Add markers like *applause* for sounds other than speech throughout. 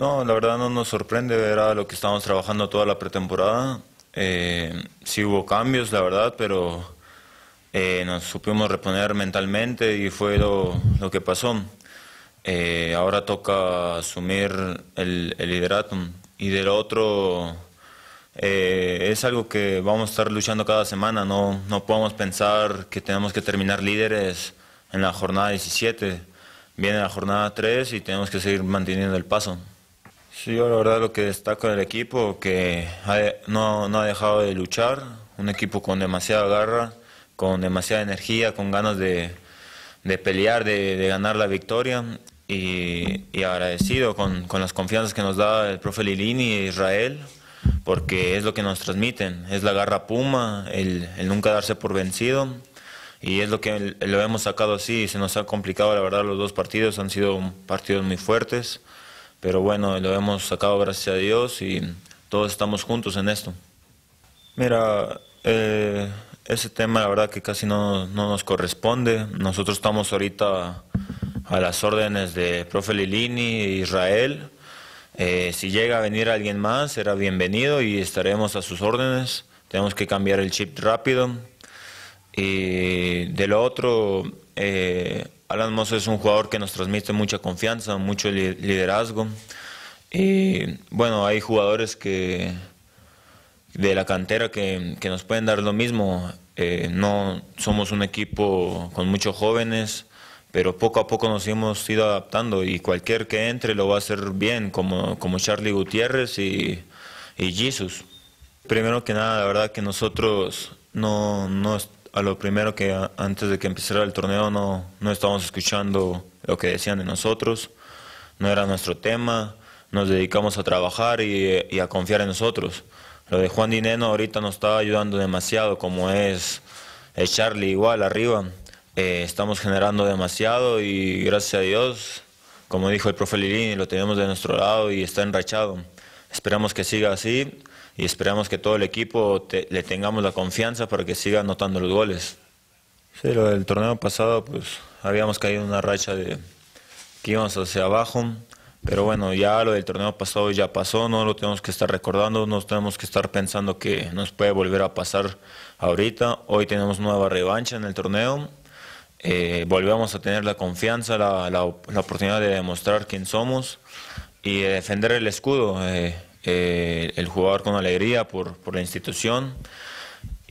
No, la verdad no nos sorprende, a lo que estábamos trabajando toda la pretemporada. Eh, sí hubo cambios, la verdad, pero eh, nos supimos reponer mentalmente y fue lo, que pasó. Eh, ahora toca asumir el, el, liderato y del otro eh, es algo que vamos a estar luchando cada semana, no, no podemos pensar que tenemos que terminar líderes en la jornada 17. Viene la jornada 3 y tenemos que seguir manteniendo el paso. Sí, yo la verdad lo que destaco el equipo, que no, no ha dejado de luchar, un equipo con demasiada garra, con demasiada energía, con ganas de, de pelear, de, de, ganar la victoria y, agradecido con, con, las confianzas que nos da el profe Lilini e Israel, porque es lo que nos transmiten, es la garra puma, el, nunca darse por vencido y es lo que lo hemos sacado así, se nos ha complicado la verdad los dos partidos, han sido partidos muy fuertes. Pero bueno, lo hemos sacado gracias a Dios y todos estamos juntos en esto. Mira, eh, ese tema la verdad que casi no, nos corresponde. Nosotros estamos ahorita a las órdenes de profe Lilini e Israel. Eh, si llega a venir alguien más, será bienvenido y estaremos a sus órdenes. Tenemos que cambiar el chip rápido. Y de lo otro, eh, Alan Moss es un jugador que nos transmite mucha confianza, mucho liderazgo. Y bueno, hay jugadores que de la cantera que, nos pueden dar lo mismo. Eh, no somos un equipo con muchos jóvenes, pero poco a poco nos hemos ido adaptando y cualquier que entre lo va a hacer bien, como, como Charlie Gutiérrez y, y Jesus. Primero que nada, la verdad que nosotros no, no, a lo primero que antes de que empezara el torneo no, no estábamos escuchando lo que decían de nosotros, no era nuestro tema, nos dedicamos a trabajar y, a confiar en nosotros. Lo de Juan Dineno ahorita nos está ayudando demasiado, como es, es Charlie igual arriba. Eh, estamos generando demasiado y gracias a Dios, como dijo el profe Lilini, lo tenemos de nuestro lado y está enrachado. Esperamos que siga así y esperamos que todo el equipo le tengamos la confianza para que siga anotando los goles. Sí, lo del torneo pasado, pues habíamos caído en una racha de que íbamos hacia abajo, pero bueno, ya lo del torneo pasado ya pasó, no lo tenemos que estar recordando, no tenemos que estar pensando que nos puede volver a pasar ahorita. Hoy tenemos nueva revancha en el torneo, eh, volvemos a tener la confianza, la, oportunidad de demostrar quién somos y de defender el escudo. Eh, eh, el jugador con alegría por, la institución.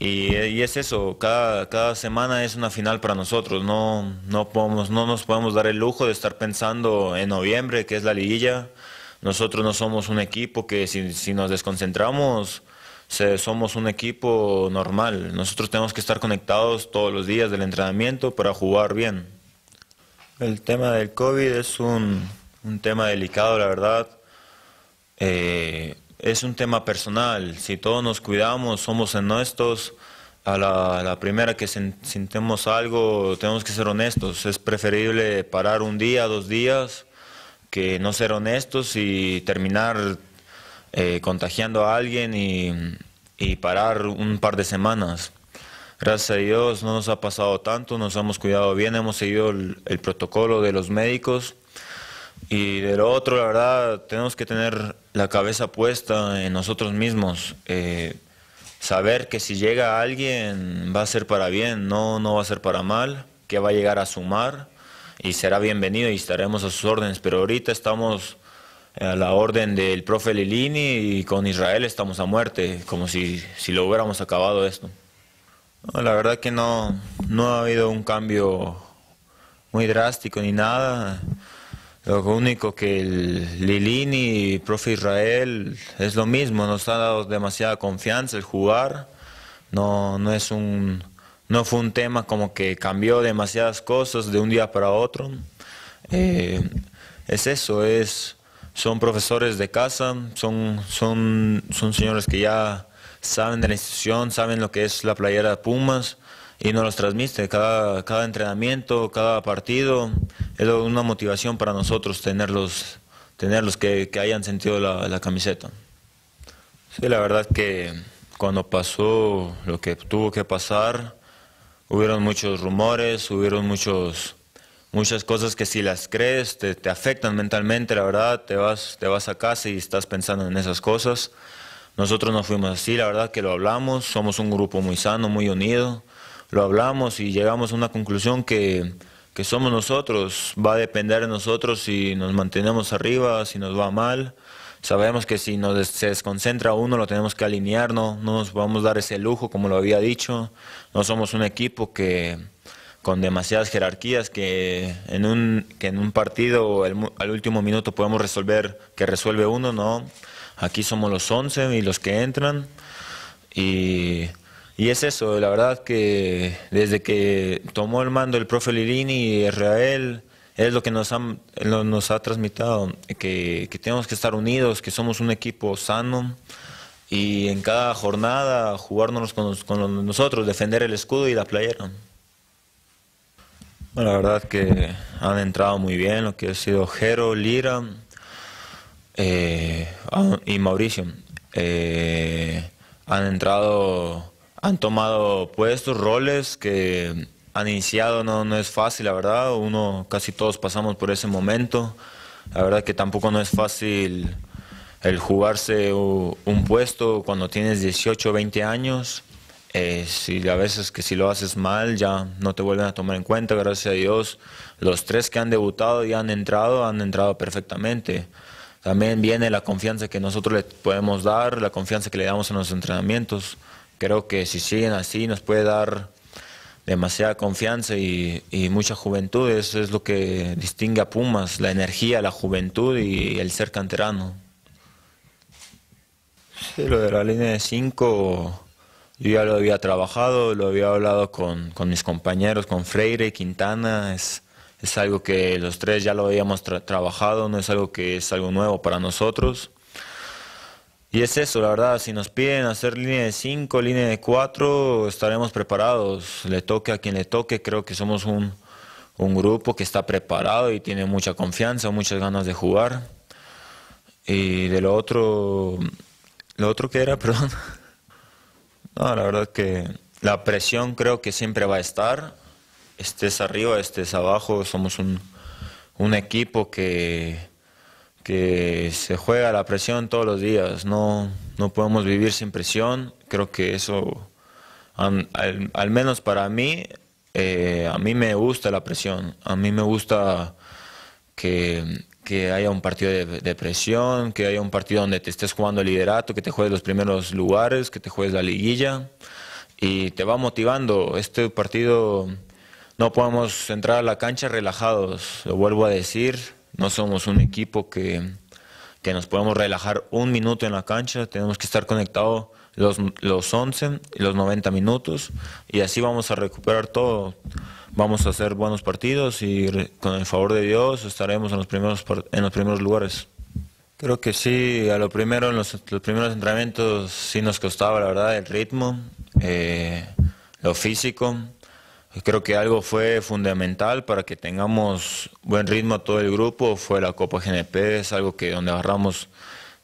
Y, es eso, cada, semana es una final para nosotros, no, no, podemos, no nos podemos dar el lujo de estar pensando en noviembre, que es la liguilla. Nosotros no somos un equipo que si, nos desconcentramos, somos un equipo normal. Nosotros tenemos que estar conectados todos los días del entrenamiento para jugar bien. El tema del COVID es un, un tema delicado, la verdad. Eh, es un tema personal. Si todos nos cuidamos, somos honestos, a la, la primera que sintemos algo, tenemos que ser honestos. Es preferible parar un día, dos días, que no ser honestos y terminar eh, contagiando a alguien y, parar un par de semanas. Gracias a Dios no nos ha pasado tanto, nos hemos cuidado bien, hemos seguido el protocolo de los médicos y de lo otro, la verdad, tenemos que tener la cabeza puesta en nosotros mismos. Eh, saber que si llega alguien va a ser para bien, no, no va a ser para mal, que va a llegar a sumar y será bienvenido y estaremos a sus órdenes. Pero ahorita estamos a la orden del profe Lilini y con Israel estamos a muerte, como si, si lo hubiéramos acabado esto. la verdad que no, no ha habido un cambio muy drástico ni nada. Lo único que el Lilini y profe Israel es lo mismo, nos ha dado demasiada confianza el jugar. No, es un, no fue un tema como que cambió demasiadas cosas de un día para otro. Eh, es eso, es, son profesores de casa, son, son señores que ya saben de la institución, saben lo que es la playera de Pumas y nos los transmite cada, cada entrenamiento, cada partido. Es una motivación para nosotros tenerlos, tenerlos que, que hayan sentido la, la, camiseta. Sí, la verdad que cuando pasó lo que tuvo que pasar, hubieron muchos rumores, hubieron muchos, muchas cosas que si las crees te, te afectan mentalmente, la verdad, te vas, te vas a casa y estás pensando en esas cosas. Nosotros no fuimos así, la verdad que lo hablamos, somos un grupo muy sano, muy unido lo hablamos y llegamos a una conclusión que, que somos nosotros, va a depender de nosotros si nos mantenemos arriba, si nos va mal. Sabemos que si nos se desconcentra uno lo tenemos que alinear, no, nos vamos a dar ese lujo como lo había dicho. No somos un equipo que con demasiadas jerarquías que en un, que en un partido al último minuto podemos resolver que resuelve uno, no. Aquí somos los 11 y los que entran y y es eso, la verdad que desde que tomó el mando el profe Lirini y Israel, es lo que nos, han, nos ha transmitido, que, tenemos que estar unidos, que somos un equipo sano y en cada jornada jugarnos con, nosotros, defender el escudo y la playera. Bueno, la verdad que han entrado muy bien lo que ha sido Jero, Lira eh, ah, y Mauricio. Eh, han entrado han tomado PUESTOS, roles que han iniciado, no, no es fácil, la verdad, uno, casi todos pasamos por ese momento, la verdad que tampoco no es fácil el jugarse un puesto cuando tienes 18 o 20 años, eh, a veces que si lo haces mal ya no te vuelven a tomar en cuenta, gracias a Dios, los tres que han debutado y han entrado, han entrado perfectamente. También viene la confianza que nosotros le podemos dar, la confianza que le damos en los entrenamientos. Creo que si siguen así nos puede dar demasiada confianza y, mucha juventud. Eso es lo que distingue a Pumas, la energía, la juventud y el ser canterano. Sí, lo de la línea de cinco, yo ya lo había trabajado, lo había hablado con, mis compañeros, con Freire, y Quintana. Es, es algo que los tres ya lo habíamos trabajado, no es algo que es algo nuevo para nosotros. Y es eso, la verdad, si nos piden hacer línea de 5, línea de 4, estaremos preparados. Le toque a quien le toque, creo que somos un, grupo que está preparado y tiene mucha confianza, muchas ganas de jugar. Y de lo otro, lo otro que era, *laughs* perdón. No, la verdad que la presión creo que siempre va a estar. Estés arriba, estés abajo, somos un equipo que que se juega la presión todos los días, no, podemos vivir sin presión, creo que eso, al, menos para mí, eh, a mí me gusta la presión, a mí me gusta que, haya un partido de, de, presión, que haya un partido donde te estés jugando el liderato, que te juegues los primeros lugares, que te juegues la liguilla y te va motivando. Este partido no podemos entrar a la cancha relajados, lo vuelvo a decir no somos un equipo que, nos podemos relajar un minuto en la cancha, tenemos que estar conectados los, los 11 y los 90 minutos y así vamos a recuperar todo. Vamos a hacer buenos partidos y con el favor de Dios estaremos en los primeros, en los primeros lugares. Creo que sí, a lo primero, en los, primeros entrenamientos sí nos costaba, la verdad, el ritmo, eh, lo físico Creo que algo fue fundamental para que tengamos buen ritmo todo el grupo, fue la Copa GNP, es algo que donde agarramos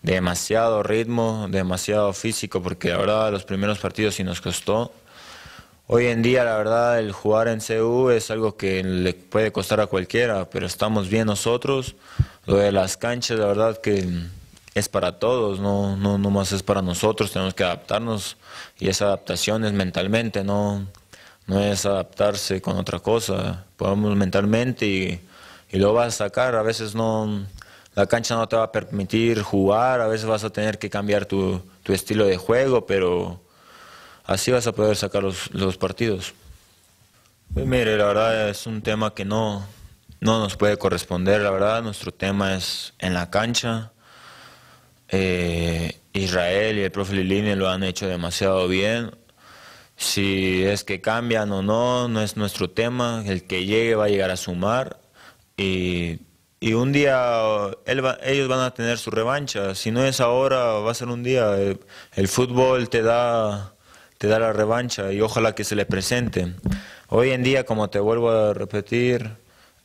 demasiado ritmo, demasiado físico, porque la verdad los primeros partidos sí nos costó. Hoy en día la verdad el jugar en CU es algo que le puede costar a cualquiera, pero estamos bien nosotros. Lo de las canchas la verdad que es para todos, no, no, no más es para nosotros, tenemos que adaptarnos y esa adaptación es mentalmente, no no es adaptarse con otra cosa, podemos mentalmente y, lo vas a sacar, a veces no, la cancha no te va a permitir jugar, a veces vas a tener que cambiar tu, estilo de juego, pero así vas a poder sacar los, partidos. Pues mire, la verdad es un tema que no, no nos puede corresponder, la verdad, nuestro tema es en la cancha. Eh, Israel y el profe Lilini lo han hecho demasiado bien, si es que cambian o no, no es nuestro tema. El que llegue va a llegar a sumar. Y, y un día eh, ellos van a tener su revancha. Si no es ahora, va a ser un día. Eh, el, fútbol te da, te da la revancha y ojalá que se le presente. Hoy en día, como te vuelvo a repetir,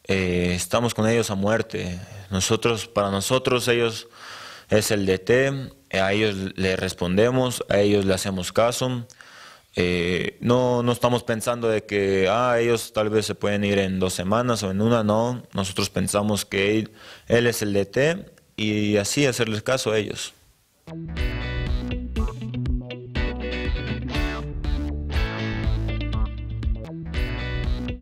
eh, estamos con ellos a muerte. Nosotros, para nosotros, ellos es el DT, a ellos le respondemos, a ellos le hacemos caso. Eh, no, no estamos pensando de que ah, ellos tal vez se pueden ir en dos semanas o en una, no. Nosotros pensamos que él, él es el DT y así hacerles caso a ellos.